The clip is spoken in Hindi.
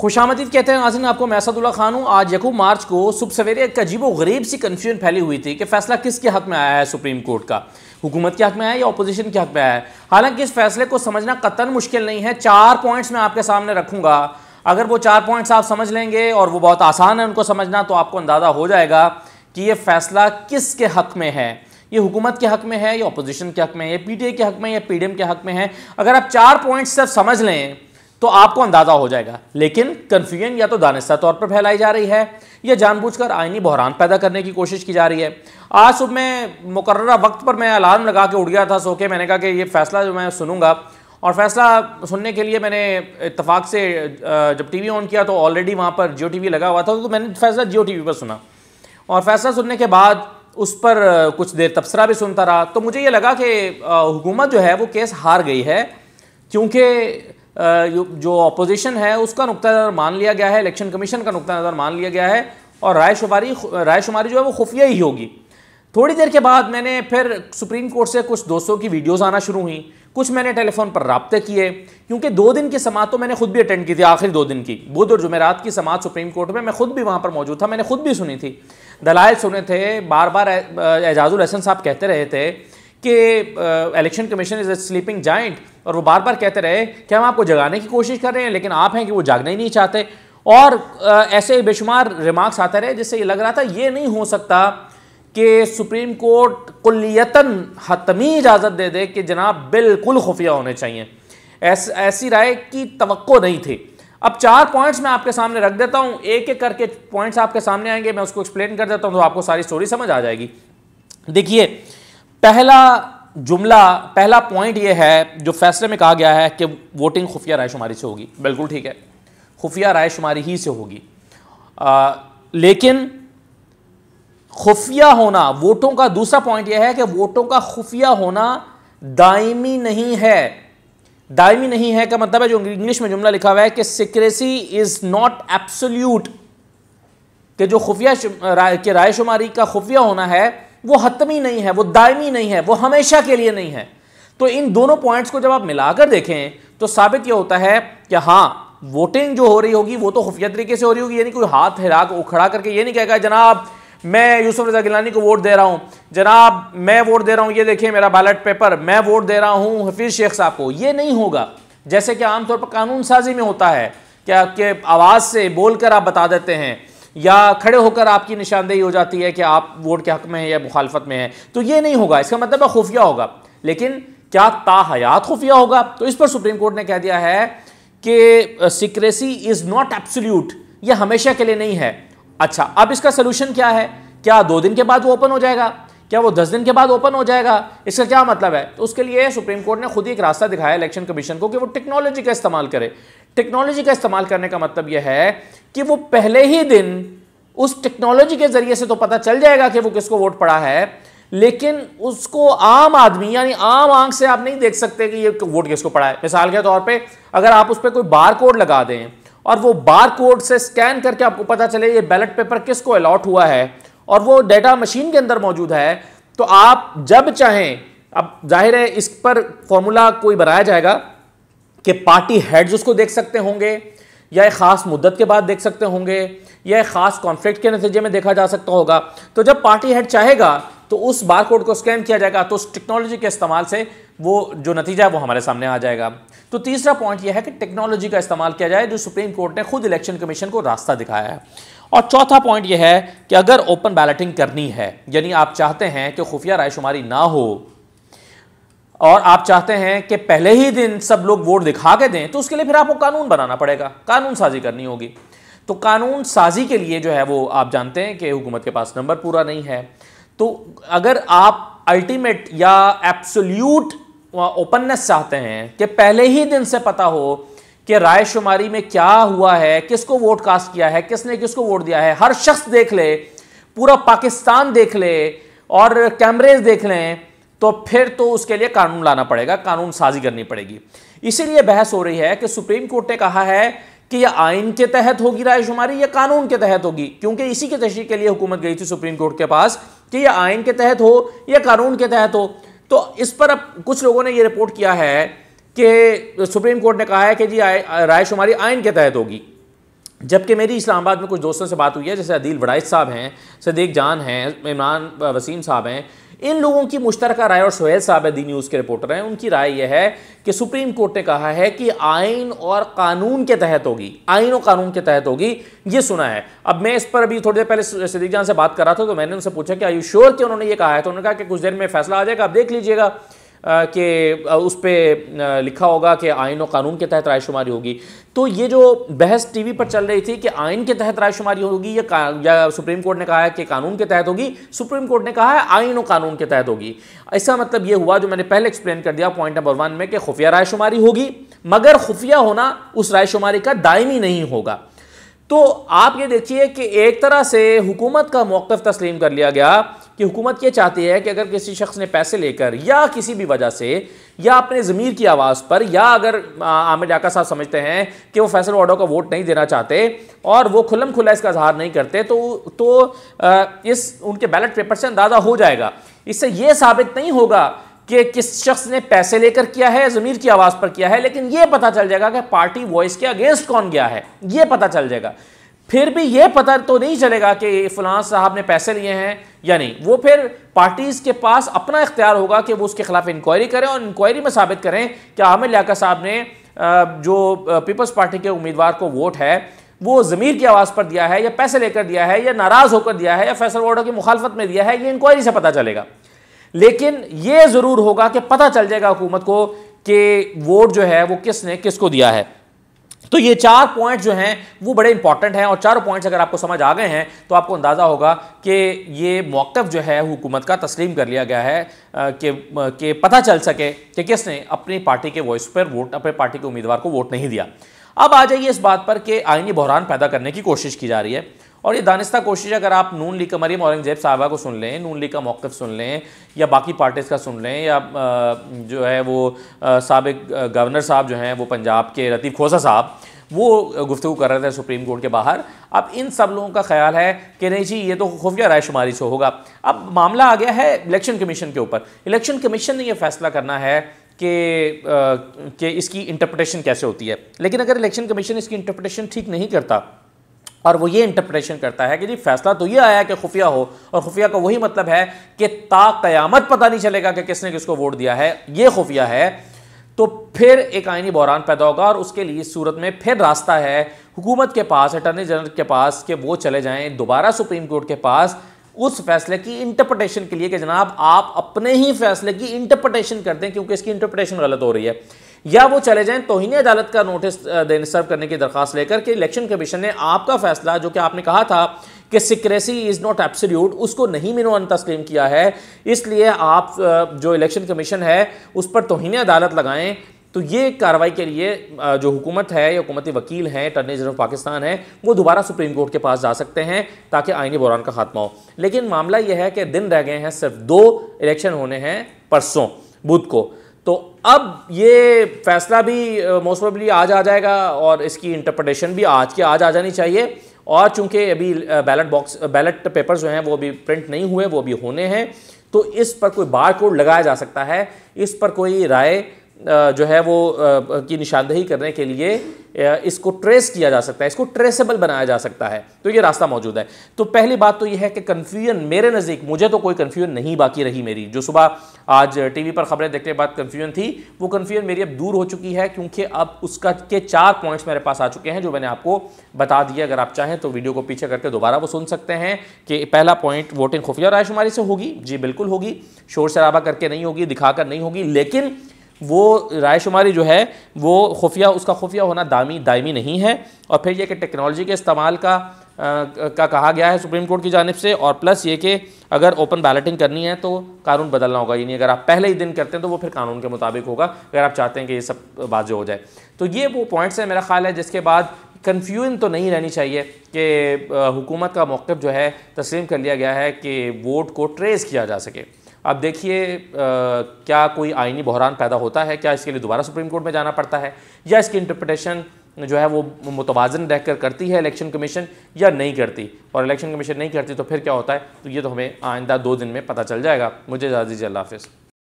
खुश आमदीद कहते हैं नाजिन आपको मैं असदुल्ला खान हूँ आज यकू मार्च को सुबह सवेरे एक अजीब व गरीब सी कन्फ्यूजन फैली हुई थी कि फैसला किसके हक में आया है सुप्रीम कोर्ट का हुकूमत के हक में आया या अपोजिशन के हक में आया है हालांकि इस फैसले को समझना कतन मुश्किल नहीं है चार पॉइंट्स मैं आपके सामने रखूँगा अगर वो चार पॉइंट्स आप समझ लेंगे और वो बहुत आसान है उनको समझना तो आपको अंदाज़ा हो जाएगा कि ये फैसला किसके हक में है ये हुकूमत के हक में है या अपोजिशन के हक में है या पीटीए के हक में या पीडीएम के हक में है अगर आप चार पॉइंट्स सिर्फ समझ लें तो आपको अंदाजा हो जाएगा लेकिन कन्फ्यूजन या तो दानिस्ता तौर पर फैलाई जा रही है या जानबूझकर आइनी बहरान पैदा करने की कोशिश की जा रही है आज सुबह मुकर वक्त पर मैं अलार्म लगा के उड़ गया था सो के मैंने कहा कि ये फैसला जो मैं सुनूंगा और फैसला सुनने के लिए मैंने इतफाक़ से जब टीवी ऑन किया तो ऑलरेडी वहाँ पर जियो टीवी लगा हुआ था तो मैंने फैसला जियो टीवी पर सुना और फैसला सुनने के बाद उस पर कुछ देर तबसरा भी सुनता रहा तो मुझे ये लगा कि हुकूमत जो है वो केस हार गई है क्योंकि जो अपोजिशन है उसका नुकता नज़र मान लिया गया है इलेक्शन कमीशन का नुकता नज़र मान लिया गया है और रायशुमारी रायशुमारी जो है वो खुफिया ही होगी थोड़ी देर के बाद मैंने फिर सुप्रीम कोर्ट से कुछ दोस्तों की वीडियोस आना शुरू हुई कुछ मैंने टेलीफोन पर रबते किए क्योंकि दो दिन की समात तो मैंने खुद भी अटेंड की थी आखिरी दो दिन की बुध और जुमेरात की समात सुप्रीम कोर्ट में मैं खुद भी वहाँ पर मौजूद था मैंने खुद भी सुनी थी दलाल सुने थे बार बार एजाजुल एहसन साहब कहते रहे थे कि election commission is a sleeping giant और वो बार बार कहते रहे कि हम आपको जगाने की कोशिश कर रहे हैं लेकिन आप हैं कि वो जागना ही नहीं चाहते और आ, ऐसे बेशुमार रिमार्क्स आते रहे जिससे ये लग रहा था ये नहीं हो सकता कि सुप्रीम कोर्ट कुलियतन हतमी इजाज़त दे दे कि जनाब बिल्कुल खुफिया होने चाहिए ऐस, ऐसी राय की तो नहीं थी अब चार पॉइंट्स मैं आपके सामने रख देता हूँ एक एक करके पॉइंट्स आपके सामने आएंगे मैं उसको एक्सप्लेन कर देता हूँ तो आपको सारी स्टोरी समझ आ जाएगी देखिए पहला जुमला पहला पॉइंट ये है जो फैसले में कहा गया है कि वोटिंग खुफिया रायशुमारी से होगी बिल्कुल ठीक है खुफिया रायशुमारी ही से होगी लेकिन खुफिया होना वोटों का दूसरा पॉइंट यह है कि वोटों का खुफिया होना दायमी नहीं है दायमी नहीं है का मतलब है जो इंग्लिश में जुमला लिखा हुआ है कि सिक्रेसी इज नॉट एब्सोल्यूट कि जो खुफिया के रायशुमारी का खुफिया होना है वो हतमी नहीं है वो दायमी नहीं है वो हमेशा के लिए नहीं है तो इन दोनों पॉइंट्स को जब आप मिलाकर देखें तो साबित यह होता है कि हाँ वोटिंग जो हो रही होगी वो तो खुफिया तरीके से हो रही होगी यानी कोई हाथ हिला उखड़ा करके ये नहीं कहेगा जनाब मैं यूसुफ रजा गिलानी को वोट दे रहा हूँ जनाब मैं वोट दे रहा हूँ ये देखिए मेरा बैलेट पेपर मैं वोट दे रहा हूँ हफीज़ शेख साहब को ये नहीं होगा जैसे कि आमतौर पर कानून साजी में होता है कि आपके आवाज़ से बोलकर आप बता देते हैं या खड़े होकर आपकी निशानदेही हो जाती है कि आप वोट के हक में हैं या मुखालफत में हैं तो ये नहीं होगा इसका मतलब है खुफिया होगा लेकिन क्या ताहयात खुफिया होगा तो इस पर सुप्रीम कोर्ट ने कह दिया है कि सिक्रेसी इज़ नॉट एब्सोल्यूट ये हमेशा के लिए नहीं है अच्छा अब इसका सोल्यूशन क्या है क्या दो दिन के बाद वो ओपन हो जाएगा क्या वो दस दिन के बाद ओपन हो जाएगा इसका क्या मतलब है तो उसके लिए सुप्रीम कोर्ट ने खुद ही एक रास्ता दिखाया इलेक्शन कमीशन को कि वो टेक्नोलॉजी का इस्तेमाल करे टेक्नोलॉजी का इस्तेमाल करने का मतलब यह है कि वो पहले ही दिन उस टेक्नोलॉजी के जरिए से तो पता चल जाएगा कि वो किसको वोट पड़ा है लेकिन उसको आम आदमी यानी आम आंख से आप नहीं देख सकते कि ये वोट किसको पड़ा है मिसाल के तौर पे अगर आप उस पर कोई बार कोड लगा दें और वो बार कोड से स्कैन करके आपको पता चले ये बैलेट पेपर किसको अलॉट हुआ है और वो डेटा मशीन के अंदर मौजूद है तो आप जब चाहें अब जाहिर है इस पर फॉर्मूला कोई बनाया जाएगा कि पार्टी हेड्स उसको देख सकते होंगे या एक ख़ास मुद्दत के बाद देख सकते होंगे या एक ख़ास कॉन्फ्लिक्ट के नतीजे में देखा जा सकता होगा तो जब पार्टी हेड चाहेगा तो उस बार कोड को स्कैन किया जाएगा तो उस टेक्नोलॉजी के इस्तेमाल से वो जो नतीजा है वो हमारे सामने आ जाएगा तो तीसरा पॉइंट यह है कि टेक्नोलॉजी का इस्तेमाल किया जाए जो सुप्रीम कोर्ट ने खुद इलेक्शन कमीशन को रास्ता दिखाया है और चौथा पॉइंट यह है कि अगर ओपन बैलेटिंग करनी है यानी आप चाहते हैं कि खुफिया रायशुमारी ना हो और आप चाहते हैं कि पहले ही दिन सब लोग वोट दिखा के दें तो उसके लिए फिर आपको कानून बनाना पड़ेगा कानून साजी करनी होगी तो कानून साजी के लिए जो है वो आप जानते हैं कि हुकूमत के पास नंबर पूरा नहीं है तो अगर आप अल्टीमेट या एब्सोल्यूट ओपननेस चाहते हैं कि पहले ही दिन से पता हो कि राय शुमारी में क्या हुआ है किसको वोट कास्ट किया है किसने किसको वोट दिया है हर शख्स देख ले पूरा पाकिस्तान देख ले और कैमरेज देख लें तो फिर तो उसके लिए कानून लाना पड़ेगा कानून साजी करनी पड़ेगी इसीलिए बहस हो रही है कि सुप्रीम कोर्ट ने कहा है कि यह आइन के तहत होगी रायशुमारी या कानून के तहत होगी क्योंकि इसी के तशरी के लिए हुकूमत गई थी सुप्रीम कोर्ट के पास कि यह आइन के तहत हो या कानून के तहत हो तो इस पर अब कुछ लोगों ने यह रिपोर्ट किया है कि सुप्रीम कोर्ट ने कहा है कि जी रायशुमारी आइन के तहत होगी जबकि मेरी इस्लामाबाद में कुछ दोस्तों से बात हुई है जैसे अदील वड़ाइज साहब हैं सदीक जान हैं इमरान वसीम साहब हैं इन लोगों की मुश्तर राय और सोहेल दी न्यूज़ के रिपोर्टर हैं उनकी राय यह है कि सुप्रीम कोर्ट ने कहा है कि आइन और कानून के तहत होगी आइन और कानून के तहत होगी ये सुना है अब मैं इस पर अभी थोड़ी देर पहले सिद्दीक जान से बात कर रहा था तो मैंने उनसे पूछा कि यू श्योर कि उन्होंने ये कहा है तो उन्होंने कहा कि कुछ देर में फैसला आ जाएगा आप देख लीजिएगा कि उस पर लिखा होगा कि आयन और कानून के तहत रायशुमारी होगी तो ये जो बहस टीवी पर चल रही थी कि आइन के तहत रायशुमारी होगी या, या सुप्रीम कोर्ट ने कहा है कि कानून के तहत होगी सुप्रीम कोर्ट ने कहा है आइन और कानून के तहत होगी ऐसा मतलब ये हुआ जो मैंने पहले एक्सप्लेन कर दिया पॉइंट नंबर वन में कि खुफिया रायशुमारी होगी मगर खुफिया होना उस रायशुमारी का दायमी नहीं होगा तो आप ये देखिए कि एक तरह से हुकूमत का मौक़ तस्लीम कर लिया गया कि हुकूमत ये चाहती है कि अगर किसी शख्स ने पैसे लेकर या किसी भी वजह से या अपने ज़मीर की आवाज़ पर या अगर आमिर डाका साहब समझते हैं कि वो फैसल वाडो का वोट नहीं देना चाहते और वो खुलम खुला इसका इजहार नहीं करते तो तो इस उनके बैलेट पेपर से अंदाज़ा हो जाएगा इससे ये साबित नहीं होगा कि किस शख्स ने पैसे लेकर किया है ज़मीर की आवाज़ पर किया है लेकिन ये पता चल जाएगा कि पार्टी वॉइस के अगेंस्ट कौन गया है ये पता चल जाएगा फिर भी ये पता तो नहीं चलेगा कि फलां साहब ने पैसे लिए हैं या नहीं वो फिर पार्टीज़ के पास अपना इख्तियार होगा कि वो उसके खिलाफ इंक्वायरी करें और इंक्वायरी में साबित करें कि आमिर लियाका साहब ने जो पीपल्स पार्टी के उम्मीदवार को वोट है वो ज़मीर की आवाज़ पर दिया है या पैसे लेकर दिया है या नाराज़ होकर दिया है या फैसल वोटर की मुखालफत में दिया है ये इंक्वायरी से पता चलेगा लेकिन ये ज़रूर होगा कि पता चल जाएगा हुकूमत को कि वोट जो है वो किसने किसको दिया है तो ये चार पॉइंट जो हैं वो बड़े इंपॉर्टेंट हैं और चारों पॉइंट्स अगर आपको समझ आ गए हैं तो आपको अंदाज़ा होगा कि ये मौक़ जो है हुकूमत का तस्लीम कर लिया गया है कि कि पता चल सके कि किसने अपनी पार्टी के वॉइस पर वोट अपने पार्टी के उम्मीदवार को वोट नहीं दिया अब आ जाइए इस बात पर कि आइनी बहरान पैदा करने की कोशिश की जा रही है और ये दानिस्ता कोशिश अगर आप नून लीग का मरीम औरंगजेब साहबा को सुन लें नून लीग का मौक़ सुन लें या बाकी पार्टीज़ का सुन लें या जो है वो सबक गवर्नर साहब जो हैं वो पंजाब के लतीफ़ खोसा साहब वो गुफ्तु कर रहे थे सुप्रीम कोर्ट के बाहर अब इन सब लोगों का ख्याल है कि नहीं जी ये तो खुफिया रायशुमारी से होगा अब मामला आ गया है इलेक्शन कमीशन के ऊपर इलेक्शन कमीशन ने यह फैसला करना है आ, कि इसकी इंटरप्रटेशन कैसे होती है लेकिन अगर इलेक्शन कमीशन इसकी इंटरप्रटेशन ठीक नहीं करता और वो ये इंटरप्रिटेशन करता है कि जी फैसला तो ये आया कि खुफिया हो और खुफिया का वही मतलब है कि ता कयामत पता नहीं चलेगा कि किसने किसको वोट दिया है ये खुफिया है तो फिर एक आइनी बहरान पैदा होगा और उसके लिए सूरत में फिर रास्ता है हुकूमत के पास अटर्नी जनरल के पास कि वो चले जाएँ दोबारा सुप्रीम कोर्ट के पास उस फैसले की इंटरप्रटेशन के लिए कि जनाब आप अपने ही फैसले की इंटरप्रटेशन कर दें क्योंकि इसकी इंटरप्रटेशन गलत हो रही है या वो चले जाएं तोहनी अदालत का नोटिस देने सर्व करने की दरख्वास्त लेकर के इलेक्शन कमीशन ने आपका फैसला जो कि आपने कहा था कि सिक्रेसी इज़ नॉट एब्सोल्यूट उसको नहीं मिनोन तस्लीम किया है इसलिए आप जो इलेक्शन कमीशन है उस पर तोहनी अदालत लगाएं तो ये कार्रवाई के लिए जो हुकूमत है या हुकूमती वकील हैं अटर्नी जनरल पाकिस्तान है वो दोबारा सुप्रीम कोर्ट के पास जा सकते हैं ताकि आइनी बुरान का खात्मा हो लेकिन मामला यह है कि दिन रह गए हैं सिर्फ दो इलेक्शन होने हैं परसों बुध को अब ये फैसला भी मोस्ट आज आ जाएगा और इसकी इंटरप्रटेशन भी आज के आज आ जानी चाहिए और चूंकि अभी बैलेट बॉक्स बैलेट पेपर जो हैं वो अभी प्रिंट नहीं हुए वो अभी होने हैं तो इस पर कोई बार कोड लगाया जा सकता है इस पर कोई राय जो है वो की निशानदेही करने के लिए इसको ट्रेस किया जा सकता है इसको ट्रेसेबल बनाया जा सकता है तो ये रास्ता मौजूद है तो पहली बात तो ये है कि कन्फ्यूजन मेरे नज़दीक मुझे तो कोई कन्फ्यूजन नहीं बाकी रही मेरी जो सुबह आज टीवी पर खबरें देखने के बाद कन्फ्यूजन थी वो कन्फ्यूजन मेरी अब दूर हो चुकी है क्योंकि अब उसका के चार पॉइंट्स मेरे पास आ चुके हैं जो मैंने आपको बता दिया अगर आप चाहें तो वीडियो को पीछे करके दोबारा वो सुन सकते हैं कि पहला पॉइंट वोटिंग खुफिया रायशुमारी से होगी जी बिल्कुल होगी शोर शराबा करके नहीं होगी दिखाकर नहीं होगी लेकिन वो रायशुमारी जो है वो खुफिया उसका खुफिया होना दामी दायमी नहीं है और फिर यह कि टेक्नोलॉजी के इस्तेमाल का आ, का कहा गया है सुप्रीम कोर्ट की जानब से और प्लस ये कि अगर ओपन बैलेटिंग करनी है तो कानून बदलना होगा यानी अगर आप पहले ही दिन करते हैं तो वो फिर कानून के मुताबिक होगा अगर आप चाहते हैं कि ये सब बात हो जाए तो ये वो पॉइंट्स हैं मेरा ख्याल है जिसके बाद कन्फ्यूजन तो नहीं रहनी चाहिए कि हुकूमत का मौक़ जो है तस्लीम कर लिया गया है कि वोट को ट्रेस किया जा सके अब देखिए क्या कोई आइनी बहरान पैदा होता है क्या इसके लिए दोबारा सुप्रीम कोर्ट में जाना पड़ता है या इसकी इंटरप्रटेशन जो है वो मुतवाजन रह कर करती है इलेक्शन कमीशन या नहीं करती और इलेक्शन कमीशन नहीं करती तो फिर क्या होता है तो ये तो हमें आइंदा दो दिन में पता चल जाएगा मुझे इजाज़ दीजिए अल्लाह हाफिज़